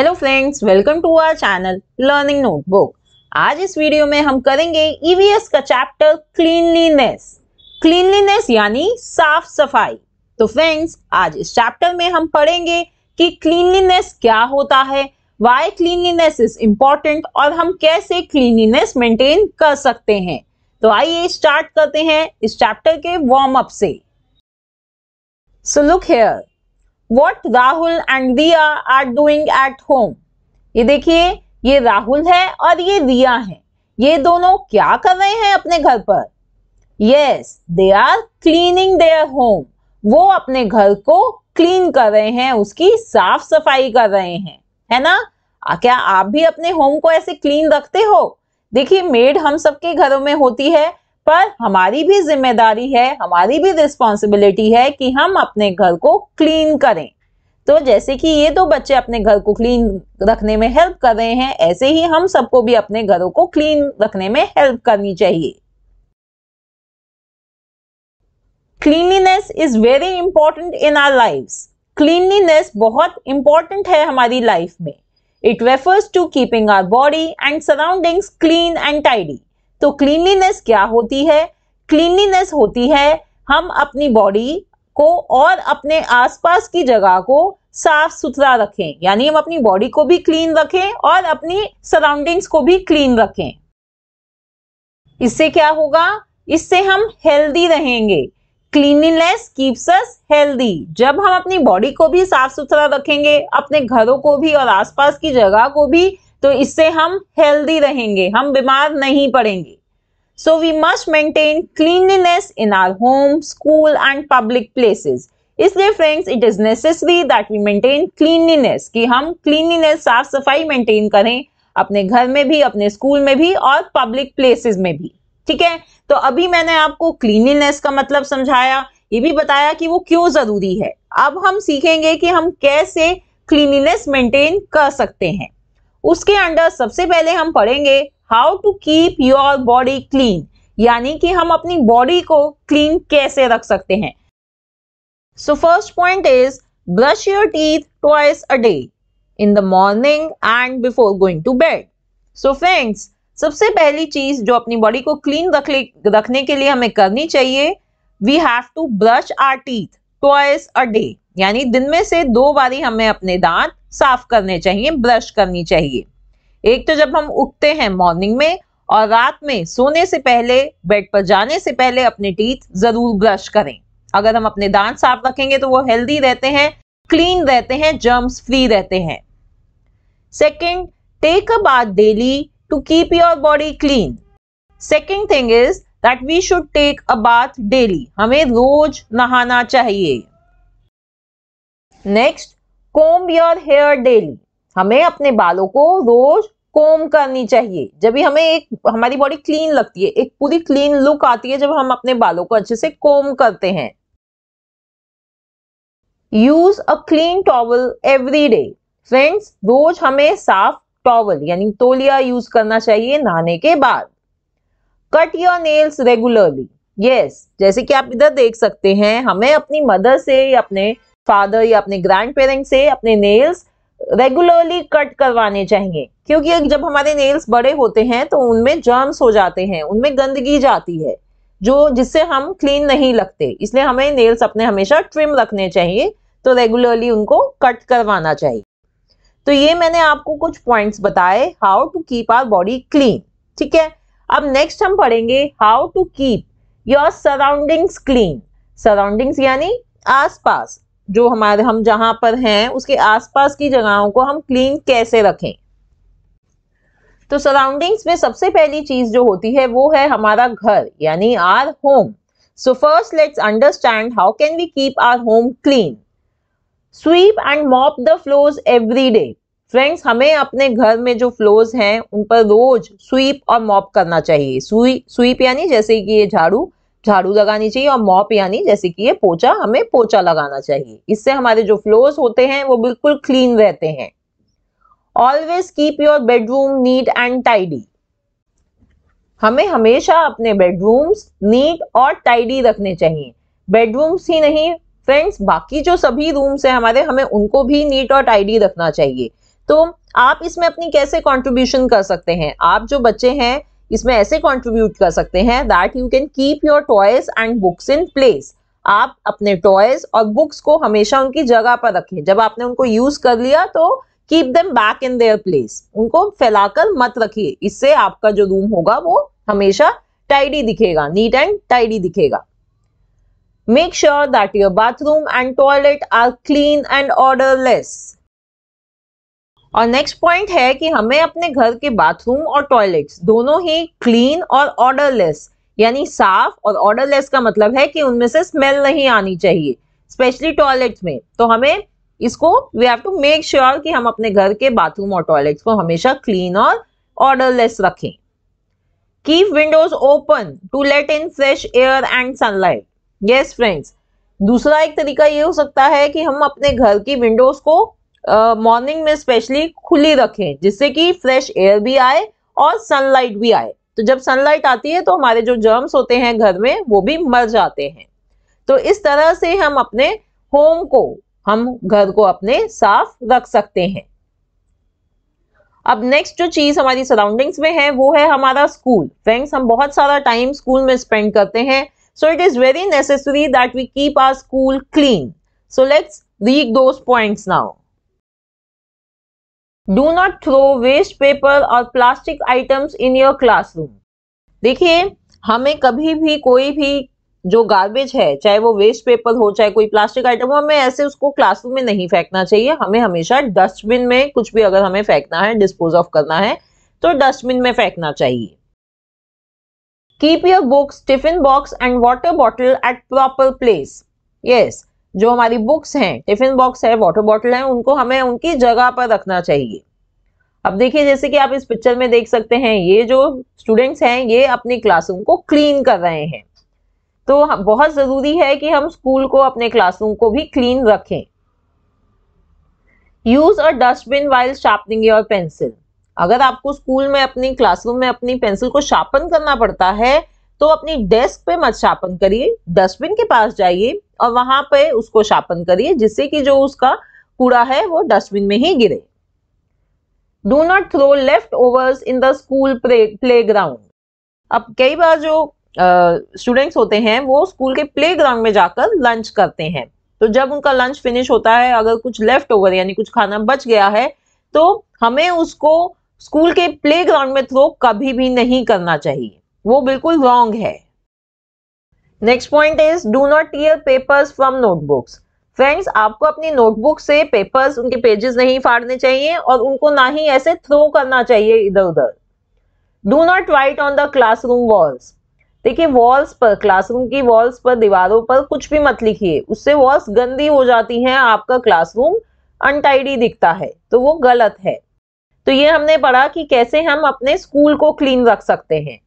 Hello friends welcome to our channel learning notebook आज इस video में हम करेंगे ईवीएस e का चैप्टर क्लीनलीनेस क्लीनलीनेस यानी साफ सफाई तो फ्रेंड्स आज इस चैप्टर में हम पढ़ेंगे कि क्लीनलीनेस क्या होता है व्हाई क्लीनलीनेस इज इम्पॉर्टेंट और हम कैसे क्लीनलीनेस मेंटेन कर सकते हैं तो आइए स्टार्ट करते हैं इस चैप्टर के वार्म अप से so look here what Rahul and Riya are doing at home ये देखिए ये राहुल है और ये रिया है ये दोनों क्या कर रहे हैं अपने घर पर yes they are cleaning their home वो अपने घर को क्लीन कर रहे हैं उसकी साफ सफाई कर रहे हैं है ना क्या आप भी अपने होम को ऐसे क्लीन रखते हो देखिए मेड हम सबके घरों में होती है पर हमारी भी जिम्मेदारी है हमारी भी रिस्पॉन्सिबिलिटी है कि हम अपने घर को क्लीन करें तो जैसे कि ये दो बच्चे अपने घर को क्लीन रखने में हेल्प कर रहे हैं ऐसे ही हम सबको भी अपने घरों को क्लीन रखने में हेल्प करनी चाहिए cleanliness is very important in our life cleanliness बहुत इंपॉर्टेंट है हमारी लाइफ में it refers to keeping our body and surroundings clean and tidy तो क्लीनलीनेस क्या होती है क्लीनलीनेस होती है हम अपनी बॉडी को और अपने आसपास की जगह को साफ सुथरा रखें यानी हम अपनी बॉडी को भी क्लीन रखें और अपनी सराउंडिंग्स को भी क्लीन रखें इससे क्या होगा इससे हम हेल्दी रहेंगे क्लीनलीनेस कीप्स अस हेल्दी जब हम अपनी बॉडी को भी साफ सुथरा रखेंगे अपने घरों को भी और आसपास की जगह को भी तो इससे हम हेल्दी रहेंगे हम बीमार नहीं पड़ेंगे so we must maintain cleanliness in our home school and public places इसलिए friends it is necessary that we maintain cleanliness कि हम क्लीनलीनेस साफ सफाई मेंटेन करें अपने घर में भी अपने स्कूल में भी और पब्लिक प्लेसेस में भी ठीक है तो अभी मैंने आपको क्लीनलीनेस का मतलब समझाया ये भी बताया कि वो क्यों जरूरी है अब हम सीखेंगे कि हम कैसे क्लीनलीनेस मेंटेन कर सकते हैं उसके अंडर सबसे पहले हम पढ़ेंगे how to keep your body clean यानी कि हम अपनी बॉडी को क्लीन कैसे रख सकते हैं so first point is brush your teeth twice a day in the morning and before going to bed so friends सबसे पहली चीज जो अपनी बॉडी को क्लीन रख रखने के लिए हमें करनी चाहिए we have to brush our teeth twice a day यानी दिन में से दो बारी हमें अपने दांत साफ करने चाहिए ब्रश करनी चाहिए एक तो जब हम उठते हैं मॉर्निंग में और रात में सोने से पहले बेड पर जाने से पहले अपने टीथ जरूर ब्रश करें अगर हम अपने दांत साफ रखेंगे तो वो हेल्दी रहते हैं क्लीन रहते हैं जर्म्स फ्री रहते हैं second take a bath daily to keep your body clean second thing is that we should take a bath daily हमें रोज नहाना चाहिए next comb your hair daily हमें अपने बालों को रोज कोम करनी चाहिए जब भी हमें एक हमारी बॉडी क्लीन लगती है एक पूरी क्लीन लुक आती है जब हम अपने बालों को अच्छे से कोम करते हैं use a clean towel every day friends रोज हमें साफ टॉवल यानी तोलिया यूज करना चाहिए नहाने के बाद cut your nails regularly yes जैसे कि आप इधर देख सकते हैं हमें अपनी मदर से या अपने फादर या अपने ग्रैंड पेरेंट्स से अपने नेल्स रेगुलरली कट करवाने चाहिए क्योंकि जब हमारे नेल्स बड़े होते हैं तो उनमें जर्म्स हो जाते हैं उनमें गंदगी जाती है जो जिससे हम क्लीन नहीं लगते इसलिए हमें नेल्स अपने हमेशा ट्रिम रखने चाहिए तो रेगुलरली उनको कट करवाना चाहिए तो ये मैंने आपको कुछ पॉइंट्स बताए how to keep our body clean ठीक है अब नेक्स्ट हम पढ़ेंगे how to keep your surroundings clean surroundings यानी आसपास जो हमारे हम जहां पर हैं उसके आसपास की जगहों को हम क्लीन कैसे रखें तो सराउंडिंग्स में सबसे पहली चीज जो होती है वो है हमारा घर यानी our home so first let's understand how can we keep our home clean sweep and mop the floors every day friends हमें अपने घर में जो फ्लोर्स हैं उन पर रोज स्वीप और मॉप करना चाहिए स्वीप यानी जैसे कि ये झाड़ू झाड़ू लगानी चाहिए और मॉप यानी जैसे कि ये पोचा हमें पोचा लगाना चाहिए इससे हमारे जो फ्लोर्स होते हैं वो बिल्कुल क्लीन रहते हैं always keep your bedroom neat and tidy हमें हमेशा अपने बेडरूम्स नीट और टाइडी रखने चाहिए बेडरूम्स ही नहीं फ्रेंड्स बाकी जो सभी रूम्स हैं हमारे हमें उनको भी नीट और टाइडी रखना चाहिए तो आप इसमें अपनी कैसे कॉन्ट्रीब्यूशन कर सकते हैं आप जो बच्चे हैं इसमें ऐसे कॉन्ट्रीब्यूट कर सकते हैं that you can keep your toys and books in place आप अपने टॉयज और बुक्स को हमेशा उनकी जगह पर रखें जब आपने उनको यूज कर लिया तो keep them back in their place उनको फैलाकर मत रखिए इससे आपका जो रूम होगा वो हमेशा टाइडी दिखेगा नीट एंड टाइडी दिखेगा make sure that your bathroom and toilet are clean and orderless और नेक्स्ट पॉइंट है कि हमें अपने घर के बाथरूम और टॉयलेट्स दोनों ही क्लीन और ऑर्डरलेस यानी साफ और ऑर्डरलेस का मतलब है कि उनमें से स्मेल नहीं आनी चाहिए स्पेशली टॉयलेट्स में तो हमें इसको we have to make sure कि हम अपने घर के बाथरूम और टॉयलेट्स को हमेशा क्लीन और ऑर्डरलेस रखें keep windows open to let in fresh air and sunlight yes friends दूसरा एक तरीका ये हो सकता है कि हम अपने घर की विंडोज को मॉर्निंग uh, में स्पेशली खुली रखें जिससे कि फ्रेश एयर भी आए और सनलाइट भी आए तो जब सनलाइट आती है तो हमारे जो जर्म्स होते हैं घर में वो भी मर जाते हैं तो इस तरह से हम अपने होम को हम घर को अपने साफ रख सकते हैं अब नेक्स्ट जो चीज हमारी सराउंडिंग्स में है वो है हमारा स्कूल फ्रेंड्स हम बहुत सारा टाइम स्कूल में स्पेंड करते हैं so it is very necessary that we keep our school clean so let's read those points now do not throw waste paper और plastic items in your classroom देखिए हमें कभी भी कोई भी जो गार्बेज है चाहे वो वेस्ट पेपर हो चाहे कोई प्लास्टिक आइटम हो हमें ऐसे उसको क्लासरूम में नहीं फेंकना चाहिए हमें हमेशा डस्टबिन में कुछ भी अगर हमें फेंकना है डिस्पोज ऑफ करना है तो डस्टबिन में फेंकना चाहिए keep your books tiffin box and water bottle at proper place yes जो हमारी बुक्स हैं टिफिन बॉक्स है वाटर बॉटल है उनको हमें उनकी जगह पर रखना चाहिए अब देखिए जैसे कि आप इस पिक्चर में देख सकते हैं ये जो स्टूडेंट्स हैं ये अपनी क्लासरूम को क्लीन कर रहे हैं तो बहुत ज़रूरी है कि हम स्कूल को अपने क्लासरूम को भी क्लीन रखें use a dustbin while sharpening your pencil अगर आपको स्कूल में अपनी क्लासरूम में अपनी पेंसिल को शार्पन करना पड़ता है तो अपनी डेस्क पे मत शार्पन करिए डस्टबिन के पास जाइए और वहां पे उसको शापन करिए जिससे कि जो उसका कूड़ा है वो डस्टबिन में ही गिरे do not throw leftovers in the school playground अब कई बार जो स्टूडेंट्स होते हैं वो स्कूल के प्ले ग्राउंड में जाकर लंच करते हैं तो जब उनका लंच फिनिश होता है अगर कुछ लेफ्ट ओवर यानी कुछ खाना बच गया है तो हमें उसको स्कूल के प्ले ग्राउंड में थ्रो कभी भी नहीं करना चाहिए वो बिल्कुल रॉन्ग है next point is do not tear papers from notebooks friends आपको अपनी नोटबुक से पेपर्स उनके पेजेस नहीं फाड़ने चाहिए और उनको ना ही ऐसे थ्रो करना चाहिए इधर उधर do not write on the classroom walls देखिए वॉल्स पर क्लासरूम की वॉल्स पर दीवारों पर कुछ भी मत लिखिए उससे वॉल्स गंदी हो जाती हैं आपका क्लासरूम अनटाइडी दिखता है तो वो गलत है तो ये हमने पढ़ा कि कैसे हम अपने स्कूल को क्लीन रख सकते हैं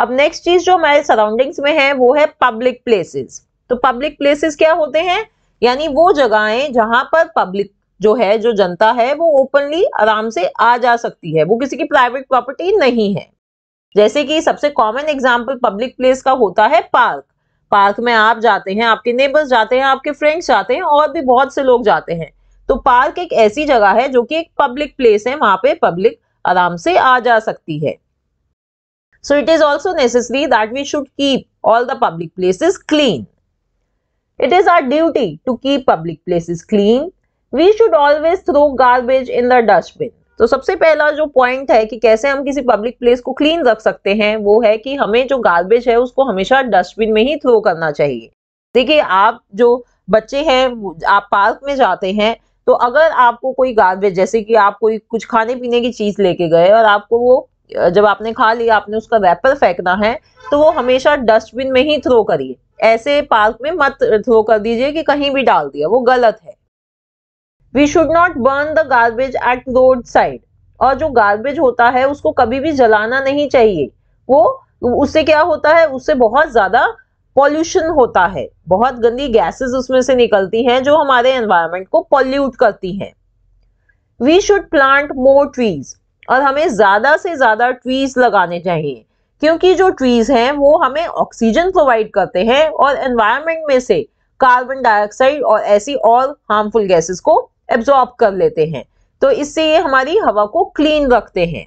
अब नेक्स्ट चीज जो हमारे सराउंडिंग्स में है वो है पब्लिक प्लेसेस तो पब्लिक प्लेसेस क्या होते हैं यानी वो जगहें जहां पर पब्लिक जो है जो जनता है वो ओपनली आराम से आ जा सकती है वो किसी की प्राइवेट प्रॉपर्टी नहीं है जैसे कि सबसे कॉमन एग्जाम्पल पब्लिक प्लेस का होता है पार्क पार्क में आप जाते हैं आपके नेबर्स जाते हैं आपके फ्रेंड्स जाते हैं और भी बहुत से लोग जाते हैं तो पार्क एक ऐसी जगह है जो कि एक पब्लिक प्लेस है वहां पे पब्लिक आराम से आ जा सकती है So it is also necessary that we should keep all the public places clean. It is our duty to keep public places clean. We should always throw garbage in the dustbin. तो सबसे पहला जो point है कि कैसे हम किसी public place को क्लीन रख सकते हैं वो है कि हमें जो गार्बेज है उसको हमेशा डस्टबिन में ही थ्रो करना चाहिए देखिए आप जो बच्चे हैं आप पार्क में जाते हैं तो अगर आपको कोई गार्बेज जैसे कि आप कोई कुछ खाने पीने की चीज लेके गए और आपको वो जब आपने खा लिया आपने उसका रैपर फेंकना है तो वो हमेशा डस्टबिन में ही थ्रो करिए ऐसे पार्क में मत थ्रो कर दीजिए कि कहीं भी डाल दिया वो गलत है we should not burn the garbage at roadside और जो गार्बेज होता है उसको कभी भी जलाना नहीं चाहिए वो उससे क्या होता है उससे बहुत ज्यादा पॉल्यूशन होता है बहुत गंदी गैसेस उसमें से निकलती हैं जो हमारे एनवायरमेंट को पॉल्यूट करती हैं we should plant more trees और हमें ज़्यादा से ज़्यादा ट्रीज लगाने चाहिए क्योंकि जो ट्रीज हैं वो हमें ऑक्सीजन प्रोवाइड करते हैं और एनवायरमेंट में से कार्बन डाइऑक्साइड और ऐसी और हार्मफुल गैसेस को एब्जॉर्ब कर लेते हैं तो इससे ये हमारी हवा को क्लीन रखते हैं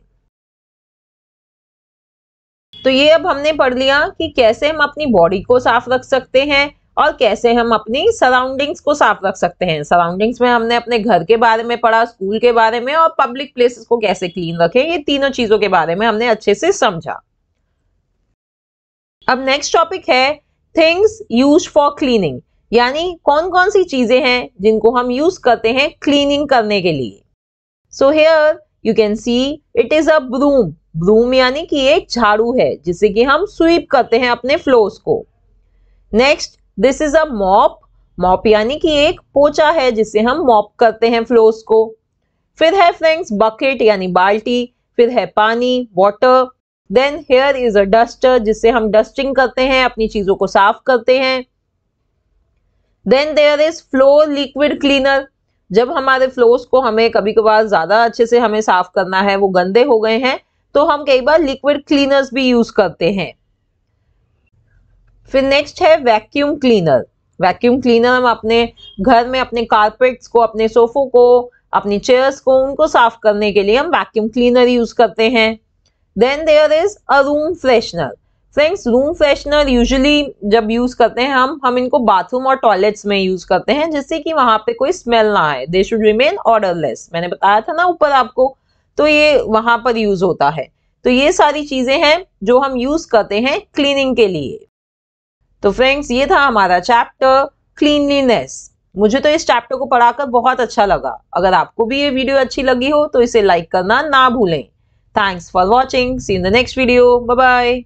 तो ये अब हमने पढ़ लिया कि कैसे हम अपनी बॉडी को साफ रख सकते हैं और कैसे हम अपनी सराउंडिंग्स को साफ रख सकते हैं सराउंडिंग्स में हमने अपने घर के बारे में पढ़ा स्कूल के बारे में और पब्लिक प्लेसेस को कैसे क्लीन रखें ये तीनों चीज़ों के बारे में हमने अच्छे से समझा अब नेक्स्ट टॉपिक है थिंग्स यूज फॉर क्लीनिंग यानी कौन कौन सी चीज़ें हैं जिनको हम यूज करते हैं क्लीनिंग करने के लिए so here you can see it is a broom broom यानी कि एक झाड़ू है जिसे कि हम स्वीप करते हैं अपने फ्लोर्स को next this is a mop mop यानी कि एक पोचा है जिसे हम मॉप करते हैं फ्लोर्स को फिर है फ्रेंड्स बकेट यानी बाल्टी फिर है पानी water then here is a duster जिससे हम डस्टिंग करते हैं अपनी चीजों को साफ करते हैं then there is floor liquid cleaner जब हमारे फ्लोर्स को हमें कभी कभार ज्यादा अच्छे से हमें साफ करना है वो गंदे हो गए हैं तो हम कई बार लिक्विड क्लीनर्स भी यूज करते हैं फिर नेक्स्ट है वैक्यूम क्लीनर वैक्यूम क्लीनर हम अपने घर में अपने कारपेट्स को अपने सोफों को अपनी चेयर्स को उनको साफ करने के लिए हम वैक्यूम क्लीनर यूज करते हैं then there is a room freshener friends room freshener usually जब यूज करते हैं हम हम इनको बाथरूम और टॉयलेट्स में यूज करते हैं जिससे कि वहां पे कोई स्मेल ना आए दे शुड रिमेन ऑर्डरलेस मैंने बताया था ना ऊपर आपको तो ये वहां पर यूज होता है तो ये सारी चीजें हैं जो हम यूज करते हैं क्लीनिंग के लिए तो फ्रेंड्स ये था हमारा चैप्टर क्लीनलीनेस मुझे तो इस चैप्टर को पढ़ाकर बहुत अच्छा लगा अगर आपको भी ये वीडियो अच्छी लगी हो तो इसे लाइक करना ना भूलें thanks for watching see in the next video bye